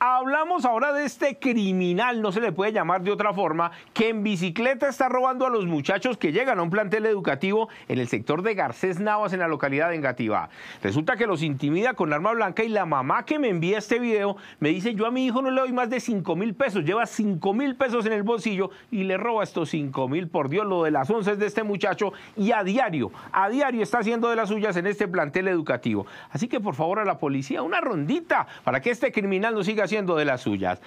Hablamos ahora de este criminal, no se le puede llamar de otra forma, que en bicicleta está robando a los muchachos que llegan a un plantel educativo en el sector de Garcés Navas, en la localidad de Engativá. Resulta que los intimida con arma blanca y la mamá que me envía este video me dice, yo a mi hijo no le doy más de 5 mil pesos, lleva 5 mil pesos en el bolsillo y le roba estos 5 mil, por Dios, lo de las once de este muchacho y a diario, a diario está haciendo de las suyas en este plantel educativo. Así que por favor a la policía, una rondita para que este criminal no siga haciendo de las suyas.